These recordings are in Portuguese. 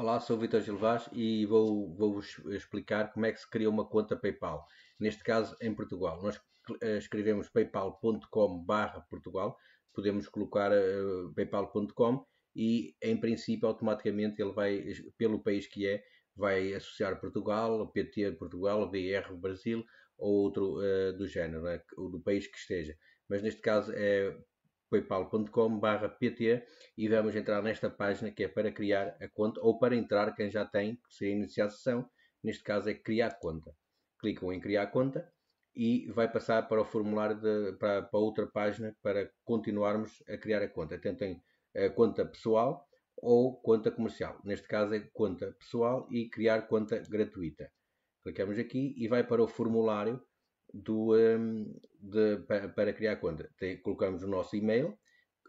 Olá, sou o Vitor Gilvaz e vou, vou, vos explicar como é que se cria uma conta PayPal. Neste caso, em Portugal. Nós eh, escrevemos paypal.com Portugal, podemos colocar uh, eh, paypal.com e, em princípio, automaticamente ele vai, pelo país que é, vai associar Portugal, PT Portugal, BR Brasil ou outro uh, do género, né? do país que esteja. Mas neste caso é paypal.com barra pt e vamos entrar nesta página que é para criar a conta ou para entrar quem já tem, que seria é iniciar a sessão, neste caso é criar conta. Clicam em criar conta e vai passar para o formulário, de, para, para outra página para continuarmos a criar a conta. Tentem a eh, conta pessoal ou conta comercial. Neste caso é conta pessoal e criar conta gratuita. Clicamos aqui e vai para o formulário do, um, de, para, para, criar a conta. Tem, colocamos o nosso e-mail.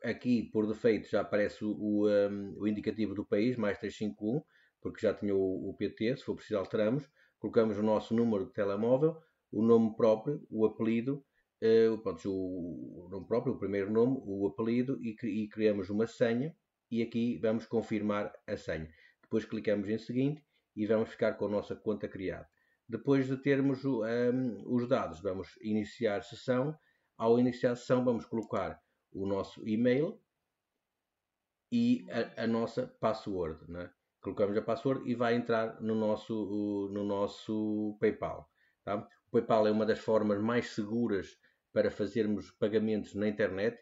Aqui, por defeito, já aparece o, um, o indicativo do país, mais 351, porque já tinha o, o, PT. Se for preciso, alteramos. Colocamos o nosso número de telemóvel, o nome próprio, o apelido, uh, pronto, o, o, nome próprio, o primeiro nome, o apelido e, e criamos uma senha. E aqui vamos confirmar a senha. Depois clicamos em seguinte e vamos ficar com a nossa conta criada. Depois de termos um, os dados, vamos iniciar sessão. Ao iniciar sessão, vamos colocar o nosso e-mail e a, a nossa password. Né? Colocamos a password e vai entrar no nosso, no nosso PayPal. Tá? O PayPal é uma das formas mais seguras para fazermos pagamentos na internet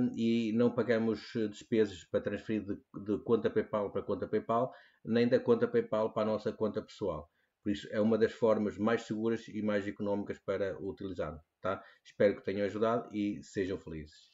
um, e não pagamos eh, despesas para transferir de, de, conta PayPal para conta PayPal, nem da conta PayPal para a nossa conta pessoal. Por isso, é uma das formas mais seguras e mais económicas para utilizar. Tá? Espero que tenham ajudado e sejam felizes.